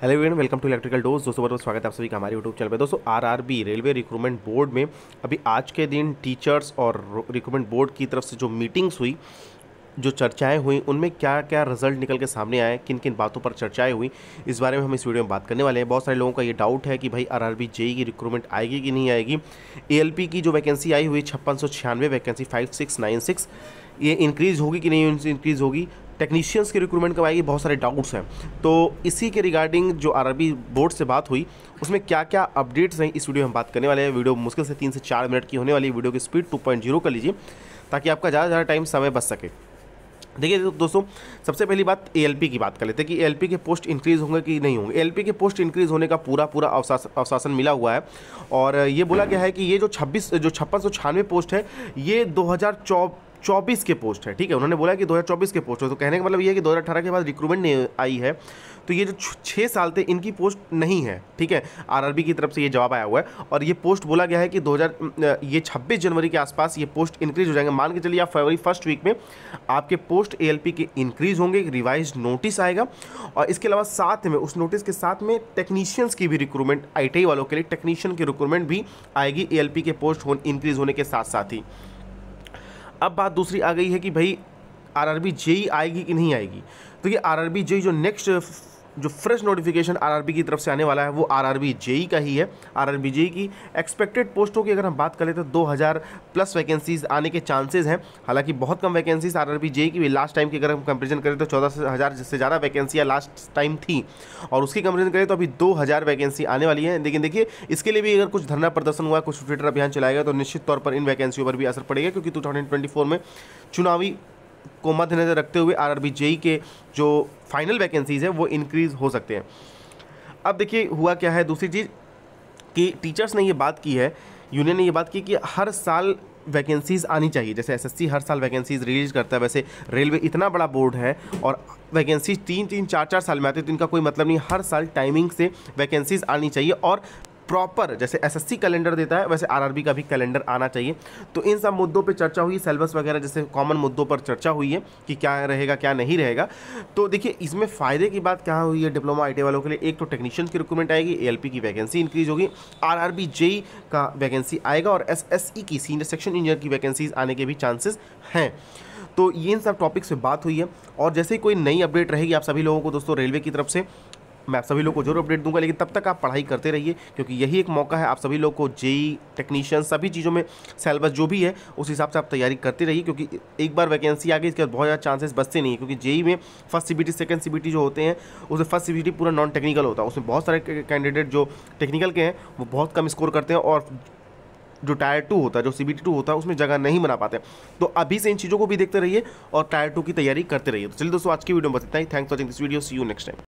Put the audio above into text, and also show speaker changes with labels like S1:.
S1: hello everyone welcome to electrical dose दोस्तों बहुत स्वागत है आप सभी का हमारे यूट्यूब चैनल पे दोस्तों आरआरबी रेलवे रिक्रूटमेंट बोर्ड में अभी आज के दिन टीचर्स और रिक्रूटमेंट बोर्ड की तरफ से जो मीटिंग्स हुई जो चर्चाएं हुई उनमें क्या क्या रिजल्ट निकल के सामने आए किन किन बातों पर चर्चाएं हुई इस बारे में हम इस वीडियो में बात करने वाले हैं बहुत सारे लोगों का ये डाउट है कि भाई आर आर बी जेई की रिक्रूटमेंट आएगी कि नहीं आएगी ए की जो वैकेंसी आई हुई छप्पन सौ छियानवे vacancy five six nine six ये इंक्रीज़ होगी कि नहीं इंक्रीज़ होगी टेक्नीशियंस की रिक्रूटमेंट कब आएगी बहुत सारे डाउट्स हैं तो इसी के रिगार्डिंग जो आरबी बोर्ड से बात हुई उसमें क्या क्या अपडेट्स हैं इस वीडियो में हम बात करने वाले हैं वीडियो मुश्किल से तीन से चार मिनट की होने वाली वीडियो की स्पीड टू पॉइंट जीरो कर लीजिए ताकि आपका ज़्यादा ज़्यादा टाइम समय बच सके देखिए तो दोस्तों सबसे पहली बात ए की बात कर लेते हैं कि ए के पोस्ट इंक्रीज़ होंगे कि नहीं होंगे ए के पोस्ट इंक्रीज़ होने का पूरा पूरा अवशासन अवशासन मिला हुआ है और ये बोला गया है कि ये जो छब्बीस जो छप्पन सौ पोस्ट है ये दो 2024 के पोस्ट है ठीक है उन्होंने बोला कि 2024 के पोस्ट है तो कहने का मतलब ये है कि 2018 के बाद रिक्रूटमेंट नहीं आई है तो ये जो छः साल थे इनकी पोस्ट नहीं है ठीक है आरआरबी की तरफ से ये जवाब आया हुआ है और ये पोस्ट बोला गया है कि 2000 ये 26 जनवरी के आसपास ये पोस्ट इंक्रीज हो जाएंगे मान के चलिए आप फरवरी फर्स्ट वीक में आपके पोस्ट पी के इंक्रीज होंगे एक रिवाइज नोटिस आएगा और इसके अलावा साथ में उस नोटिस के साथ में टेक्नीशियंस की भी रिक्रूटमेंट आई वालों के लिए टेक्नीशियन की रिक्रूटमेंट भी आएगी ए के पोस्ट हो, इंक्रीज होने के साथ साथ ही अब बात दूसरी आ गई है कि भाई आर आर बी आएगी कि नहीं आएगी तो ये आर आर बी जो नेक्स्ट जो फ्रेश नोटिफिकेशन आरआरबी की तरफ से आने वाला है वो आरआरबी जेई का ही है आरआरबी जेई की एक्सपेक्टेड पोस्टों की अगर हम बात करें तो 2000 प्लस वैकेंसीज आने के चांसेस हैं हालांकि बहुत कम वैकेंसीज आरआरबी जेई की भी लास्ट टाइम की अगर हम कंपेरिजन करें तो चौदह हज़ार से ज़्यादा वैकेंसियाँ लास्ट टाइम थी और उसकी कंपेरिजन करें तो अभी दो वैकेंसी आने वाली है लेकिन देखिए इसके लिए भी अगर कुछ धरना प्रदर्शन हुआ कुछ ट्विटर अभियान चलाया गया तो निश्चित तौर पर इन वैकेंसियों पर भी असर पड़ेगा क्योंकि टू में चुनावी को मद्देनज़र रखते हुए आर आर के जो फाइनल वैकेंसीज़ है वो इनक्रीज़ हो सकते हैं अब देखिए हुआ क्या है दूसरी चीज़ कि टीचर्स ने ये बात की है यूनियन ने ये बात की कि हर साल वैकेंसीज़ आनी चाहिए जैसे एसएससी हर साल वैकेंसीज़ रिलीज करता है वैसे रेलवे इतना बड़ा बोर्ड है और वैकेंसी तीन तीन चार चार साल में आती है तो इनका कोई मतलब नहीं हर साल टाइमिंग से वैकेंसीज़ आनी चाहिए और प्रॉपर जैसे एसएससी कैलेंडर देता है वैसे आरआरबी का भी कैलेंडर आना चाहिए तो इन सब मुद्दों पर चर्चा हुई सेलेबस वगैरह जैसे कॉमन मुद्दों पर चर्चा हुई है कि क्या रहेगा क्या नहीं रहेगा तो देखिए इसमें फ़ायदे की बात क्या हुई है डिप्लोमा आई वालों के लिए एक तो टेक्नीशियन की रिक्रूटमेंट आएगी ए की वैकेंसी इंक्रीज होगी आर आर का वैकेंसी आएगा और एस e की सीनियर सेक्शन इंजीनियर की वैकेंसीज आने के भी चांसेस हैं तो ये इन सब टॉपिक्स पे बात हुई है और जैसे ही कोई नई अपडेट रहेगी आप सभी लोगों को दोस्तों रेलवे की तरफ से मैं आप सभी लोग को जरूर अपडेट दूंगा लेकिन तब तक आप पढ़ाई करते रहिए क्योंकि यही एक मौका है आप सभी लोग को जेई टेक्नीशियन e, सभी चीज़ों में सेलेबस जो भी है उस हिसाब से आप तैयारी करते रहिए क्योंकि एक बार वैकेंसी आ गई इसके बाद बहुत ज़्यादा चांसेस बचते नहीं है क्योंकि जेई e में first C B second C जो होते हैं उसमें फर्स्ट सी पूरा नॉन टेक्निकल होता है उसमें बहुत सारे कैंडिडेट जो टेक्निकल के हैं वो बहुत कम स्कोर करते हैं और जो टायर टू होता है जो सी बी टू होता है उसमें जगह नहीं बना पाते तो अभी से इन चीज़ों को भी देखते रहिए और टायर टू की तैयारी करते रहिए तो चलिए दोस्तों आज की वीडियो में बताते हैं ही thanks watching this video see you next time